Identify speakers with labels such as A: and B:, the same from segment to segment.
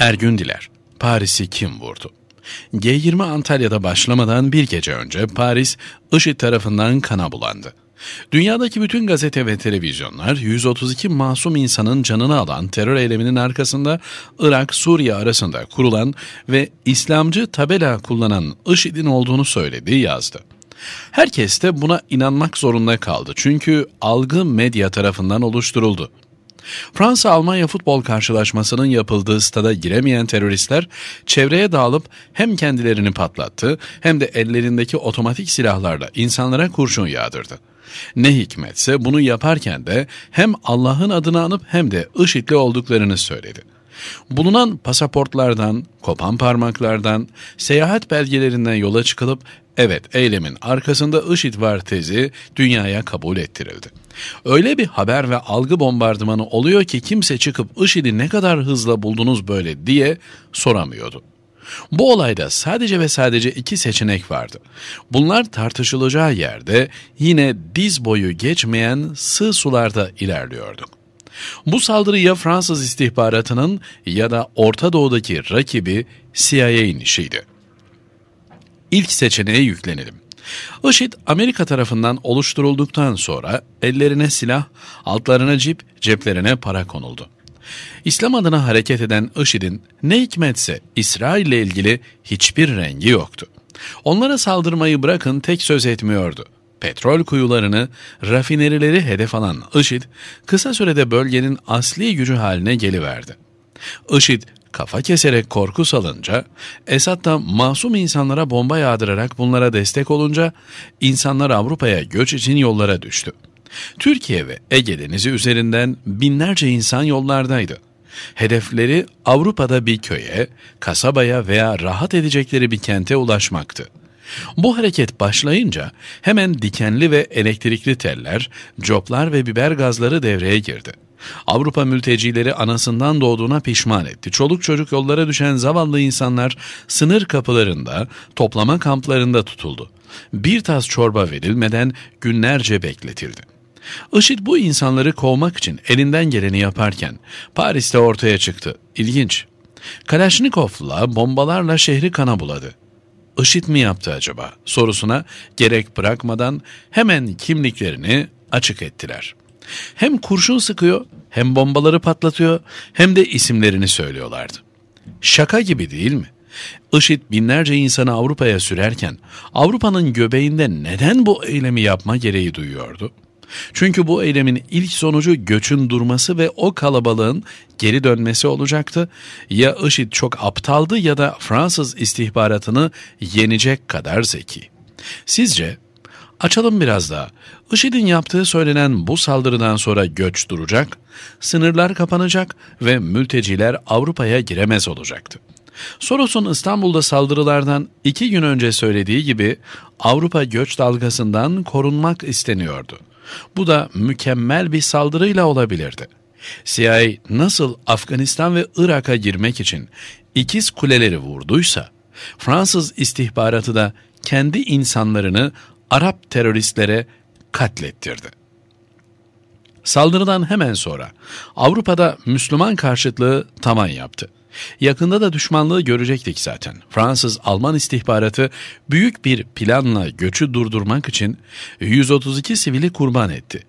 A: Ergün Diler, Paris'i kim vurdu? G20 Antalya'da başlamadan bir gece önce Paris, IŞİD tarafından kana bulandı. Dünyadaki bütün gazete ve televizyonlar 132 masum insanın canını alan terör eyleminin arkasında Irak-Suriye arasında kurulan ve İslamcı tabela kullanan IŞİD'in olduğunu söyledi, yazdı. Herkes de buna inanmak zorunda kaldı çünkü algı medya tarafından oluşturuldu. Fransa-Almanya futbol karşılaşmasının yapıldığı stada giremeyen teröristler çevreye dağılıp hem kendilerini patlattı hem de ellerindeki otomatik silahlarla insanlara kurşun yağdırdı. Ne hikmetse bunu yaparken de hem Allah'ın adını anıp hem de IŞİD'li olduklarını söyledi. Bulunan pasaportlardan, kopan parmaklardan, seyahat belgelerinden yola çıkılıp Evet, eylemin arkasında IŞİD var tezi dünyaya kabul ettirildi. Öyle bir haber ve algı bombardımanı oluyor ki kimse çıkıp IŞİD'i ne kadar hızla buldunuz böyle diye soramıyordu. Bu olayda sadece ve sadece iki seçenek vardı. Bunlar tartışılacağı yerde yine diz boyu geçmeyen sığ sularda ilerliyordu. Bu saldırı ya Fransız istihbaratının ya da Orta Doğu'daki rakibi CIA'nin işiydi ilk seçeneğe yüklenelim. IŞİD Amerika tarafından oluşturulduktan sonra ellerine silah, altlarına cip, ceplerine para konuldu. İslam adına hareket eden IŞİD'in ne hikmetse İsrail ile ilgili hiçbir rengi yoktu. Onlara saldırmayı bırakın tek söz etmiyordu. Petrol kuyularını, rafinerileri hedef alan IŞİD, kısa sürede bölgenin asli gücü haline geliverdi. IŞİD kafa keserek korku salınca, Esad da masum insanlara bomba yağdırarak bunlara destek olunca insanlar Avrupa'ya göç için yollara düştü. Türkiye ve Ege Denizi üzerinden binlerce insan yollardaydı. Hedefleri Avrupa'da bir köye, kasabaya veya rahat edecekleri bir kente ulaşmaktı. Bu hareket başlayınca hemen dikenli ve elektrikli teller, coplar ve biber gazları devreye girdi. Avrupa mültecileri anasından doğduğuna pişman etti. Çoluk çocuk yollara düşen zavallı insanlar sınır kapılarında, toplama kamplarında tutuldu. Bir tas çorba verilmeden günlerce bekletildi. IŞİD bu insanları kovmak için elinden geleni yaparken Paris'te ortaya çıktı. İlginç. Kalaşnikov'la bombalarla şehri kana buladı. IŞİD mi yaptı acaba sorusuna gerek bırakmadan hemen kimliklerini açık ettiler.'' Hem kurşun sıkıyor, hem bombaları patlatıyor, hem de isimlerini söylüyorlardı. Şaka gibi değil mi? IŞİD binlerce insanı Avrupa'ya sürerken Avrupa'nın göbeğinde neden bu eylemi yapma gereği duyuyordu? Çünkü bu eylemin ilk sonucu göçün durması ve o kalabalığın geri dönmesi olacaktı. Ya IŞİD çok aptaldı ya da Fransız istihbaratını yenecek kadar zeki. Sizce Açalım biraz daha. IŞİD'in yaptığı söylenen bu saldırıdan sonra göç duracak, sınırlar kapanacak ve mülteciler Avrupa'ya giremez olacaktı. Soros'un İstanbul'da saldırılardan iki gün önce söylediği gibi Avrupa göç dalgasından korunmak isteniyordu. Bu da mükemmel bir saldırıyla olabilirdi. CIA nasıl Afganistan ve Irak'a girmek için ikiz kuleleri vurduysa, Fransız istihbaratı da kendi insanlarını Arap teröristlere katlettirdi. Saldırıdan hemen sonra Avrupa'da Müslüman karşıtlığı tamam yaptı. Yakında da düşmanlığı görecektik zaten. Fransız-Alman istihbaratı büyük bir planla göçü durdurmak için 132 sivili kurban etti.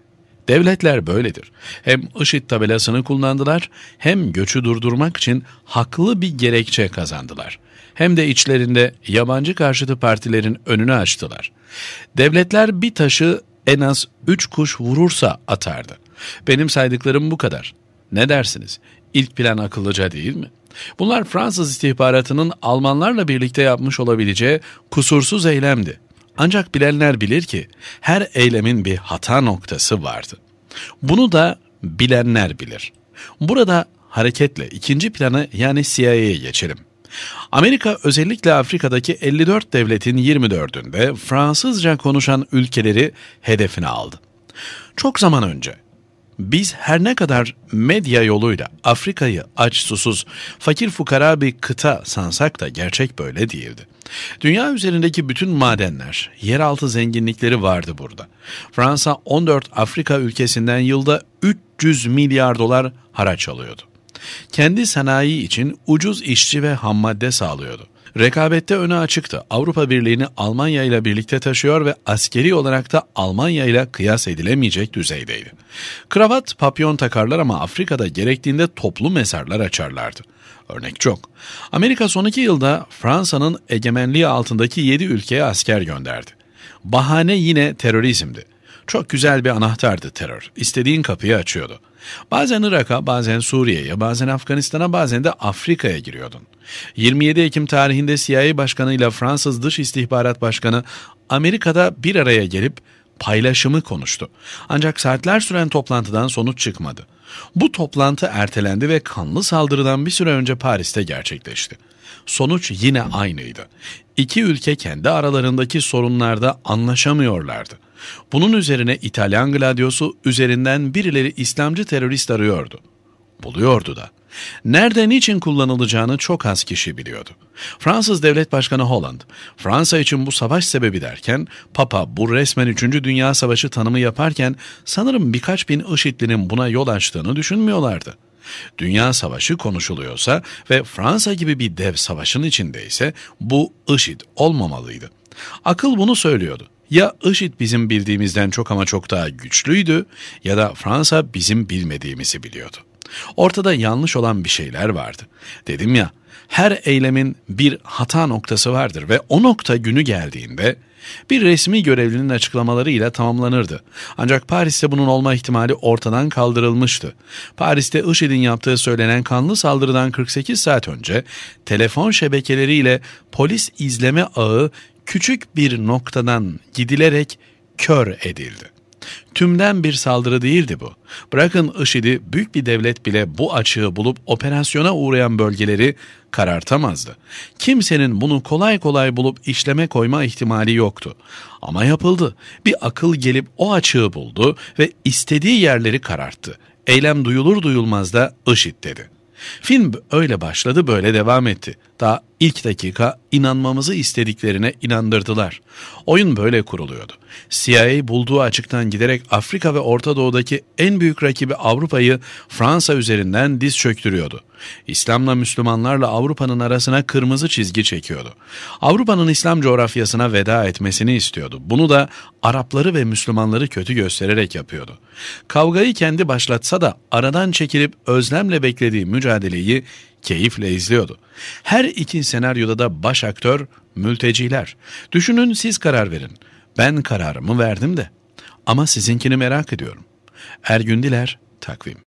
A: Devletler böyledir. Hem IŞİD tabelasını kullandılar hem göçü durdurmak için haklı bir gerekçe kazandılar. Hem de içlerinde yabancı karşıtı partilerin önünü açtılar. Devletler bir taşı en az üç kuş vurursa atardı. Benim saydıklarım bu kadar. Ne dersiniz? İlk plan akıllıca değil mi? Bunlar Fransız istihbaratının Almanlarla birlikte yapmış olabileceği kusursuz eylemdi. Ancak bilenler bilir ki her eylemin bir hata noktası vardı. Bunu da bilenler bilir. Burada hareketle ikinci planı yani CIA'ya geçelim. Amerika özellikle Afrika'daki 54 devletin 24'ünde Fransızca konuşan ülkeleri hedefine aldı. Çok zaman önce biz her ne kadar medya yoluyla Afrika'yı aç susuz, fakir fukara bir kıta sansak da gerçek böyle değildi. Dünya üzerindeki bütün madenler, yeraltı zenginlikleri vardı burada. Fransa 14 Afrika ülkesinden yılda 300 milyar dolar haraç alıyordu. Kendi sanayi için ucuz işçi ve hammadde sağlıyordu. Rekabette öne açıktı. Avrupa Birliği'ni Almanya ile birlikte taşıyor ve askeri olarak da Almanya ile kıyas edilemeyecek düzeydeydi. Kravat, papyon takarlar ama Afrika'da gerektiğinde toplu mezarlar açarlardı. Örnek çok. Amerika son iki yılda Fransa'nın egemenliği altındaki yedi ülkeye asker gönderdi. Bahane yine terörizmdi. Çok güzel bir anahtardı terör. İstediğin kapıyı açıyordu. Bazen Irak'a, bazen Suriye'ye, bazen Afganistan'a, bazen de Afrika'ya giriyordun. 27 Ekim tarihinde CIA Başkanı ile Fransız Dış İstihbarat Başkanı Amerika'da bir araya gelip paylaşımı konuştu. Ancak saatler süren toplantıdan sonuç çıkmadı. Bu toplantı ertelendi ve kanlı saldırıdan bir süre önce Paris'te gerçekleşti. Sonuç yine aynıydı. İki ülke kendi aralarındaki sorunlarda anlaşamıyorlardı. Bunun üzerine İtalyan gladyosu üzerinden birileri İslamcı terörist arıyordu. Buluyordu da. Nerede niçin kullanılacağını çok az kişi biliyordu. Fransız Devlet Başkanı Holland, Fransa için bu savaş sebebi derken, Papa bu resmen 3. Dünya Savaşı tanımı yaparken sanırım birkaç bin IŞİD'linin buna yol açtığını düşünmüyorlardı. Dünya savaşı konuşuluyorsa ve Fransa gibi bir dev savaşın içindeyse bu IŞİD olmamalıydı. Akıl bunu söylüyordu. Ya IŞİD bizim bildiğimizden çok ama çok daha güçlüydü ya da Fransa bizim bilmediğimizi biliyordu. Ortada yanlış olan bir şeyler vardı. Dedim ya her eylemin bir hata noktası vardır ve o nokta günü geldiğinde bir resmi görevlinin açıklamalarıyla tamamlanırdı. Ancak Paris'te bunun olma ihtimali ortadan kaldırılmıştı. Paris'te IŞİD'in yaptığı söylenen kanlı saldırıdan 48 saat önce telefon şebekeleriyle polis izleme ağı küçük bir noktadan gidilerek kör edildi. Tümden bir saldırı değildi bu. Bırakın IŞİD'i büyük bir devlet bile bu açığı bulup operasyona uğrayan bölgeleri karartamazdı. Kimsenin bunu kolay kolay bulup işleme koyma ihtimali yoktu. Ama yapıldı. Bir akıl gelip o açığı buldu ve istediği yerleri kararttı. Eylem duyulur duyulmaz da IŞİD dedi. Film öyle başladı böyle devam etti. Hatta ilk dakika inanmamızı istediklerine inandırdılar. Oyun böyle kuruluyordu. CIA bulduğu açıktan giderek Afrika ve Orta Doğu'daki en büyük rakibi Avrupa'yı Fransa üzerinden diz çöktürüyordu. İslam'la Müslümanlarla Avrupa'nın arasına kırmızı çizgi çekiyordu. Avrupa'nın İslam coğrafyasına veda etmesini istiyordu. Bunu da Arapları ve Müslümanları kötü göstererek yapıyordu. Kavgayı kendi başlatsa da aradan çekilip özlemle beklediği mücadeleyi keyifle izliyordu. Her iki senaryoda da baş aktör mülteciler. Düşünün siz karar verin. Ben kararımı verdim de. Ama sizinkini merak ediyorum. Ergün Diler, Takvim